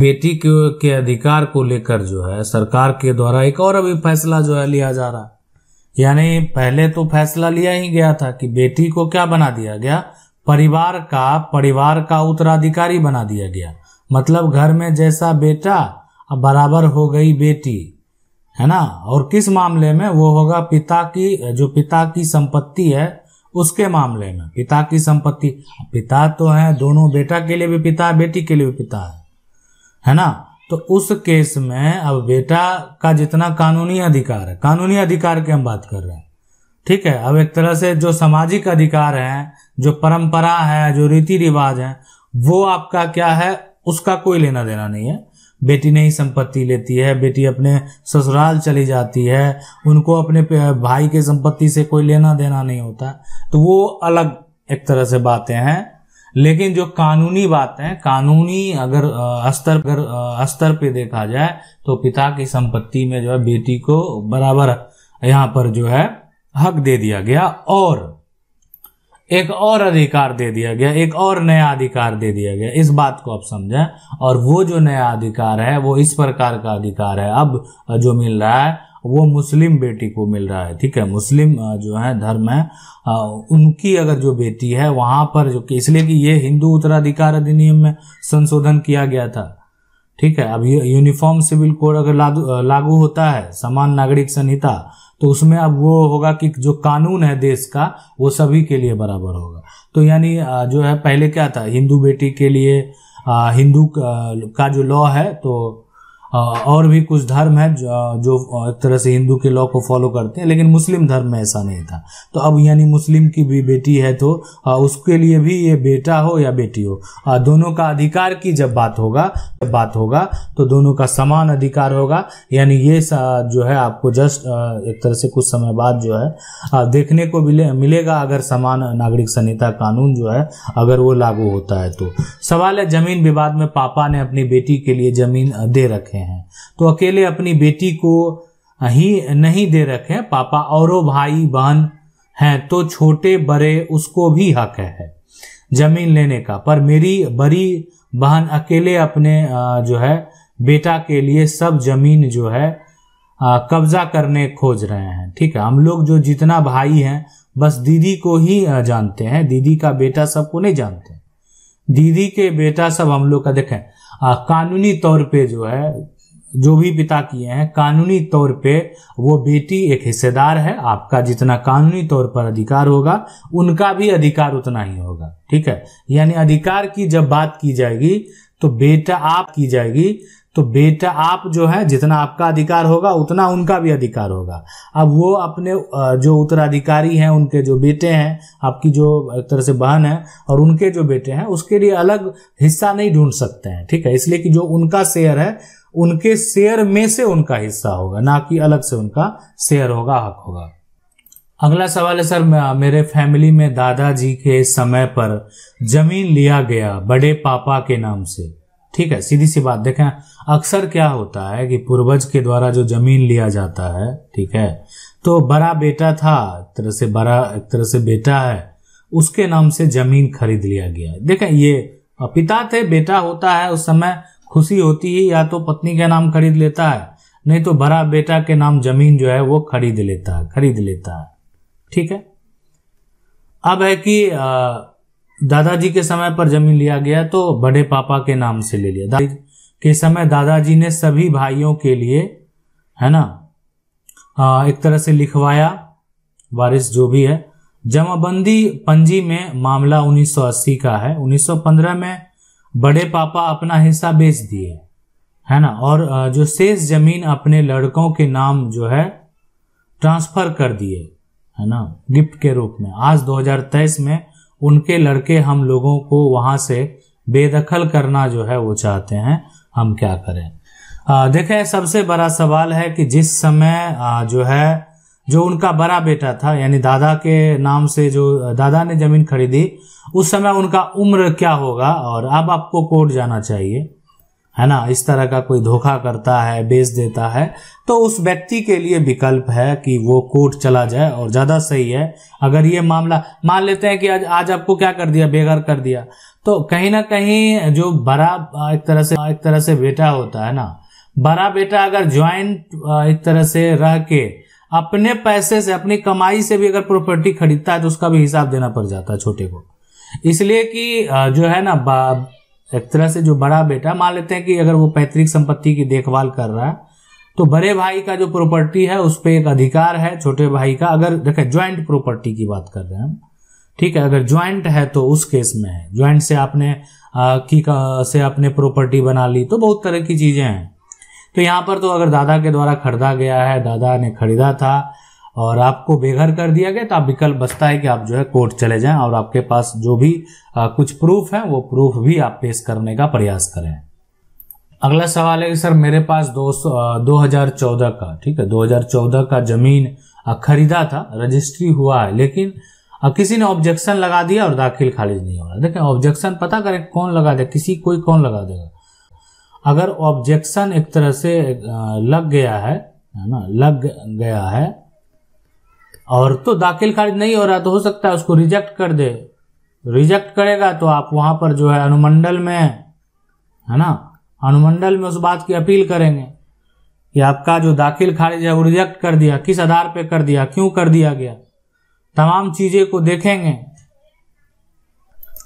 बेटी के, के अधिकार को लेकर जो है सरकार के द्वारा एक और अभी फैसला जो है लिया जा रहा यानी पहले तो फैसला लिया ही गया था कि बेटी को क्या बना दिया गया परिवार का परिवार का उत्तराधिकारी बना दिया गया मतलब घर में जैसा बेटा अब बराबर हो गई बेटी है ना और किस मामले में वो होगा पिता की जो पिता की संपत्ति है उसके मामले में पिता की संपत्ति पिता तो है दोनों बेटा के लिए भी पिता है बेटी के लिए भी पिता है है ना तो उस केस में अब बेटा का जितना कानूनी अधिकार है कानूनी अधिकार की हम बात कर रहे हैं ठीक है अब एक तरह से जो सामाजिक अधिकार है जो परंपरा है जो रीति रिवाज है वो आपका क्या है उसका कोई लेना देना नहीं है बेटी नहीं संपत्ति लेती है बेटी अपने ससुराल चली जाती है उनको अपने भाई के संपत्ति से कोई लेना देना नहीं होता तो वो अलग एक तरह से बातें हैं लेकिन जो कानूनी बात है कानूनी अगर स्तर अगर स्तर पे देखा जाए तो पिता की संपत्ति में जो है बेटी को बराबर यहां पर जो है हक दे दिया गया और एक और अधिकार दे दिया गया एक और नया अधिकार दे दिया गया इस बात को आप समझें और वो जो नया अधिकार है वो इस प्रकार का अधिकार है अब जो मिल रहा है वो मुस्लिम बेटी को मिल रहा है ठीक है मुस्लिम जो है धर्म है उनकी अगर जो बेटी है वहाँ पर जो इसलिए कि ये हिंदू उत्तराधिकार अधिनियम में संशोधन किया गया था ठीक है अब यूनिफॉर्म सिविल कोड अगर लागू लागू होता है समान नागरिक संहिता तो उसमें अब वो होगा कि जो कानून है देश का वो सभी के लिए बराबर होगा तो यानी जो है पहले क्या था हिंदू बेटी के लिए हिंदू का जो लॉ है तो और भी कुछ धर्म है जो एक तरह से हिंदू के लॉ को फॉलो करते हैं लेकिन मुस्लिम धर्म में ऐसा नहीं था तो अब यानी मुस्लिम की भी बेटी है तो उसके लिए भी ये बेटा हो या बेटी हो दोनों का अधिकार की जब बात होगा जब बात होगा तो दोनों का समान अधिकार होगा यानी ये जो है आपको जस्ट एक तरह से कुछ समय बाद जो है देखने को मिले मिलेगा अगर समान नागरिक संहिता कानून जो है अगर वो लागू होता है तो सवाल है जमीन विवाद में पापा ने अपनी बेटी के लिए जमीन दे रखे हैं हैं तो अकेले अपनी बेटी को ही नहीं दे रखे पापा और भाई बहन हैं तो छोटे बड़े उसको भी हक है जमीन लेने का पर मेरी बड़ी बहन अकेले अपने जो है बेटा के लिए सब जमीन जो है कब्जा करने खोज रहे हैं ठीक है हम लोग जो जितना भाई हैं बस दीदी को ही जानते हैं दीदी का बेटा सबको नहीं जानते दीदी के बेटा सब हम लोग का देखें आ, कानूनी तौर पे जो है जो भी पिता किए हैं कानूनी तौर पे वो बेटी एक हिस्सेदार है आपका जितना कानूनी तौर पर अधिकार होगा उनका भी अधिकार उतना ही होगा ठीक है यानी अधिकार की जब बात की जाएगी तो बेटा आप की जाएगी तो बेटा आप जो है जितना आपका अधिकार होगा उतना उनका भी अधिकार होगा अब वो अपने जो उत्तराधिकारी हैं उनके जो बेटे हैं आपकी जो एक तरह से बहन है और उनके जो बेटे हैं उसके लिए अलग हिस्सा नहीं ढूंढ सकते हैं ठीक है इसलिए कि जो उनका शेयर है उनके शेयर में से उनका हिस्सा होगा ना कि अलग से उनका शेयर होगा हक होगा अगला सवाल है सर मेरे फैमिली में दादाजी के समय पर जमीन लिया गया बड़े पापा के नाम से ठीक है सीधी सी बात देखें अक्सर क्या होता है कि पूर्वज के द्वारा जो जमीन लिया जाता है ठीक है तो बड़ा बेटा था एक तरह से बड़ा एक तरह से बेटा है उसके नाम से जमीन खरीद लिया गया देखें ये पिता थे बेटा होता है उस समय खुशी होती है या तो पत्नी का नाम खरीद लेता है नहीं तो भरा बेटा के नाम जमीन जो है वो खरीद लेता है खरीद लेता है ठीक है अब है कि दादाजी के समय पर जमीन लिया गया तो बड़े पापा के नाम से ले लिया के समय दादाजी ने सभी भाइयों के लिए है ना आ, एक तरह से लिखवाया वारिस जो भी है जमाबंदी पंजी में मामला 1980 का है 1915 में बड़े पापा अपना हिस्सा बेच दिए है ना और जो शेष जमीन अपने लड़कों के नाम जो है ट्रांसफर कर दिए है ना गिफ्ट के रूप में आज 2023 में उनके लड़के हम लोगों को वहां से बेदखल करना जो है वो चाहते हैं हम क्या करें देखें सबसे बड़ा सवाल है कि जिस समय जो है जो उनका बड़ा बेटा था यानी दादा के नाम से जो दादा ने जमीन खरीदी उस समय उनका उम्र क्या होगा और अब आपको कोर्ट जाना चाहिए है ना इस तरह का कोई धोखा करता है बेच देता है तो उस व्यक्ति के लिए विकल्प है कि वो कोर्ट चला जाए और ज़्यादा सही है अगर ये मामला मान लेते हैं कि आज आज आपको क्या कर दिया बेघर कर दिया तो कहीं ना कहीं जो बड़ा एक तरह से एक तरह से बेटा होता है ना बड़ा बेटा अगर ज्वाइंट एक तरह से रह के अपने पैसे से अपनी कमाई से भी अगर प्रॉपर्टी खरीदता है तो उसका भी हिसाब देना पड़ जाता है छोटे को इसलिए कि जो है ना बाप एक तरह से जो बड़ा बेटा मान लेते हैं कि अगर वो पैतृक संपत्ति की देखभाल कर रहा है तो बड़े भाई का जो प्रॉपर्टी है उस पर एक अधिकार है छोटे भाई का अगर देखे ज्वाइंट प्रॉपर्टी की बात कर रहे हैं हम ठीक है अगर ज्वाइंट है तो उस केस में है ज्वाइंट से आपने आ, की का, से आपने प्रॉपर्टी बना ली तो बहुत तरह की चीजें हैं तो यहाँ पर तो अगर दादा के द्वारा खरीदा गया है दादा ने खरीदा था और आपको बेघर कर दिया गया तो आप विकल्प बचता है कि आप जो है कोर्ट चले जाएं और आपके पास जो भी आ, कुछ प्रूफ है वो प्रूफ भी आप पेश करने का प्रयास करें अगला सवाल है कि सर मेरे पास दो सौ दो हजार चौदह का ठीक है 2014 का जमीन खरीदा था रजिस्ट्री हुआ है लेकिन किसी ने ऑब्जेक्शन लगा दिया और दाखिल खारिज नहीं हो रहा देखें ऑब्जेक्शन पता करें कौन लगा दे किसी कोई कौन लगा देगा अगर ऑब्जेक्शन एक तरह से लग गया है है ना लग गया है और तो दाखिल खारिज नहीं हो रहा तो हो सकता है उसको रिजेक्ट कर दे रिजेक्ट करेगा तो आप वहां पर जो है अनुमंडल में है ना अनुमंडल में उस बात की अपील करेंगे कि आपका जो दाखिल खारिज है वो रिजेक्ट कर दिया किस आधार पे कर दिया क्यों कर दिया गया तमाम चीजें को देखेंगे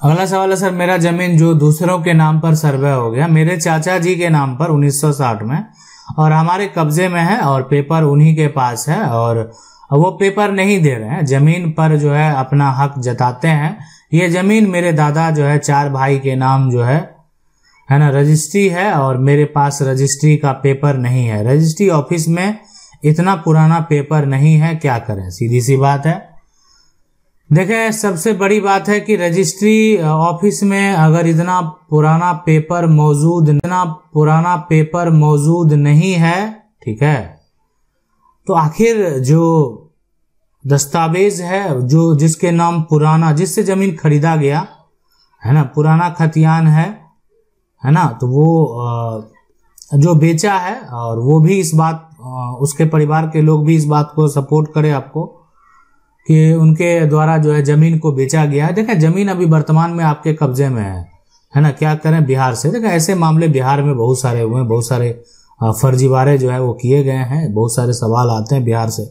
अगला सवाल है सर मेरा जमीन जो दूसरों के नाम पर सर्वे हो गया मेरे चाचा जी के नाम पर 1960 में और हमारे कब्जे में है और पेपर उन्हीं के पास है और वो पेपर नहीं दे रहे हैं जमीन पर जो है अपना हक जताते हैं ये जमीन मेरे दादा जो है चार भाई के नाम जो है है ना रजिस्ट्री है और मेरे पास रजिस्ट्री का पेपर नहीं है रजिस्ट्री ऑफिस में इतना पुराना पेपर नहीं है क्या करें सीधी सी बात है देखें सबसे बड़ी बात है कि रजिस्ट्री ऑफिस में अगर इतना पुराना पेपर मौजूद इतना पुराना पेपर मौजूद नहीं है ठीक है तो आखिर जो दस्तावेज है जो जिसके नाम पुराना जिससे जमीन खरीदा गया है ना पुराना खतियान है है ना तो वो जो बेचा है और वो भी इस बात उसके परिवार के लोग भी इस बात को सपोर्ट करें आपको कि उनके द्वारा जो है ज़मीन को बेचा गया है देखें ज़मीन अभी वर्तमान में आपके कब्जे में है है ना क्या करें बिहार से देखें ऐसे मामले बिहार में बहुत सारे हुए हैं बहुत सारे फर्जीवाड़े जो है वो किए गए हैं बहुत सारे सवाल आते हैं बिहार से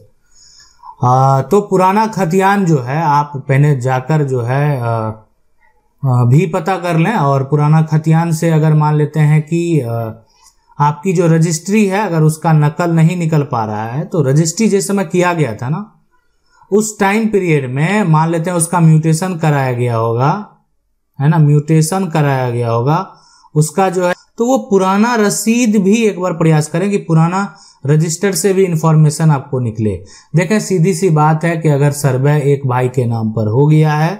आ, तो पुराना खतियान जो है आप पहले जाकर जो है आ, आ, भी पता कर लें और पुराना खतियान से अगर मान लेते हैं कि आ, आपकी जो रजिस्ट्री है अगर उसका नकल नहीं निकल पा रहा है तो रजिस्ट्री जिस समय किया गया था ना उस टाइम पीरियड में मान लेते हैं उसका म्यूटेशन कराया गया होगा है ना म्यूटेशन कराया गया होगा उसका जो है तो वो पुराना रसीद भी एक बार प्रयास करें कि पुराना रजिस्टर से भी इंफॉर्मेशन आपको निकले देखें सीधी सी बात है कि अगर सर्वे एक भाई के नाम पर हो गया है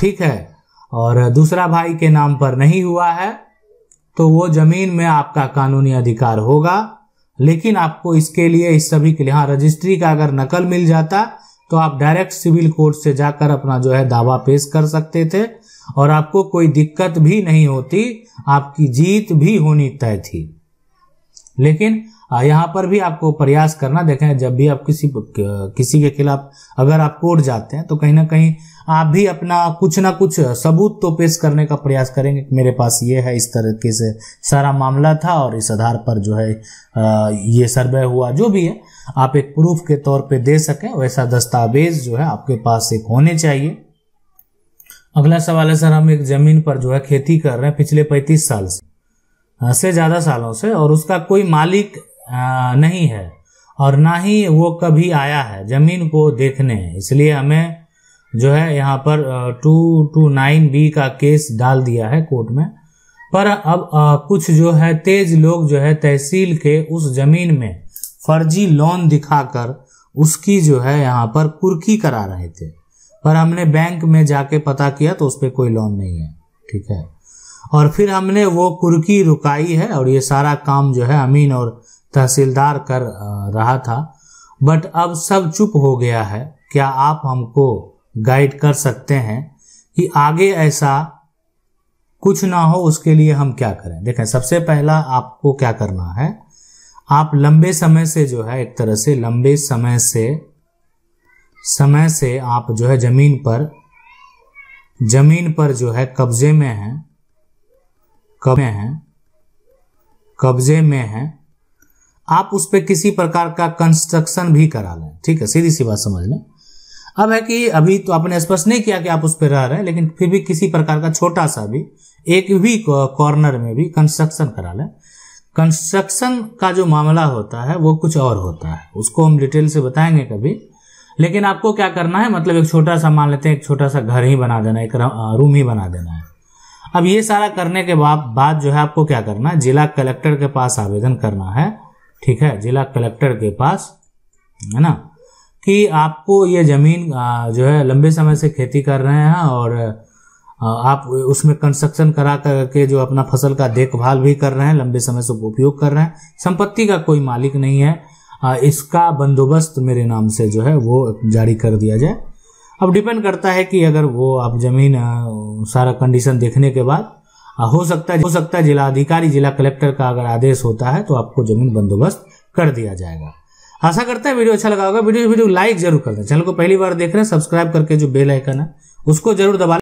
ठीक है और दूसरा भाई के नाम पर नहीं हुआ है तो वो जमीन में आपका कानूनी अधिकार होगा लेकिन आपको इसके लिए इस सभी के लिए हाँ रजिस्ट्री का अगर नकल मिल जाता तो आप डायरेक्ट सिविल कोर्ट से जाकर अपना जो है दावा पेश कर सकते थे और आपको कोई दिक्कत भी नहीं होती आपकी जीत भी होनी तय थी लेकिन यहां पर भी आपको प्रयास करना देखें जब भी आप किसी किसी के खिलाफ अगर आप कोर्ट जाते हैं तो कहीं ना कहीं आप भी अपना कुछ ना कुछ सबूत तो पेश करने का प्रयास करेंगे मेरे पास ये है इस तरीके से सारा मामला था और इस आधार पर जो है ये सर्वे हुआ जो भी है आप एक प्रूफ के तौर पे दे सकें वैसा दस्तावेज जो है आपके पास एक होने चाहिए अगला सवाल है सर हम एक जमीन पर जो है खेती कर रहे हैं पिछले पैंतीस साल से से ज़्यादा सालों से और उसका कोई मालिक नहीं है और ना ही वो कभी आया है जमीन को देखने इसलिए हमें जो है यहाँ पर टू टू नाइन बी का केस डाल दिया है कोर्ट में पर अब आ, कुछ जो है तेज लोग जो है तहसील के उस जमीन में फर्जी लोन दिखाकर उसकी जो है यहाँ पर कुर्की करा रहे थे पर हमने बैंक में जाके पता किया तो उस पर कोई लोन नहीं है ठीक है और फिर हमने वो कुर्की रुकाई है और ये सारा काम जो है अमीन और तहसीलदार कर रहा था बट अब सब चुप हो गया है क्या आप हमको गाइड कर सकते हैं कि आगे ऐसा कुछ ना हो उसके लिए हम क्या करें देखें सबसे पहला आपको क्या करना है आप लंबे समय से जो है एक तरह से लंबे समय से समय से आप जो है जमीन पर जमीन पर जो है कब्जे में हैं कब्जे हैं कब्जे में हैं आप उस पर किसी प्रकार का कंस्ट्रक्शन भी करा लें ठीक है सीधी सी बात समझ लें अब है कि अभी तो आपने स्पष्ट नहीं किया कि आप उस पर रह रहे हैं लेकिन फिर भी किसी प्रकार का छोटा सा भी एक भी कॉर्नर में भी कंस्ट्रक्शन करा लें कंस्ट्रक्शन का जो मामला होता है वो कुछ और होता है उसको हम डिटेल से बताएंगे कभी लेकिन आपको क्या करना है मतलब एक छोटा सा मान लेते हैं एक छोटा सा घर ही बना देना एक रूम ही बना देना है अब ये सारा करने के बाद बाद जो है आपको क्या करना है जिला कलेक्टर के पास आवेदन करना है ठीक है जिला कलेक्टर के पास है ना कि आपको ये ज़मीन जो है लंबे समय से खेती कर रहे हैं और आप उसमें कंस्ट्रक्शन करा करके जो अपना फसल का देखभाल भी कर रहे हैं लंबे समय से उपयोग कर रहे हैं संपत्ति का कोई मालिक नहीं है इसका बंदोबस्त मेरे नाम से जो है वो जारी कर दिया जाए अब डिपेंड करता है कि अगर वो आप ज़मीन सारा कंडीशन देखने के बाद हो सकता है हो सकता है जिला अधिकारी जिला कलेक्टर का अगर आदेश होता है तो आपको ज़मीन बंदोबस्त कर दिया जाएगा आशा करते हैं वीडियो अच्छा लगा होगा वीडियो वीडियो लाइक जरूर कर दें चैनल को पहली बार देख रहे हैं सब्सक्राइब करके जो बेल आइकन है उसको जरूर दबा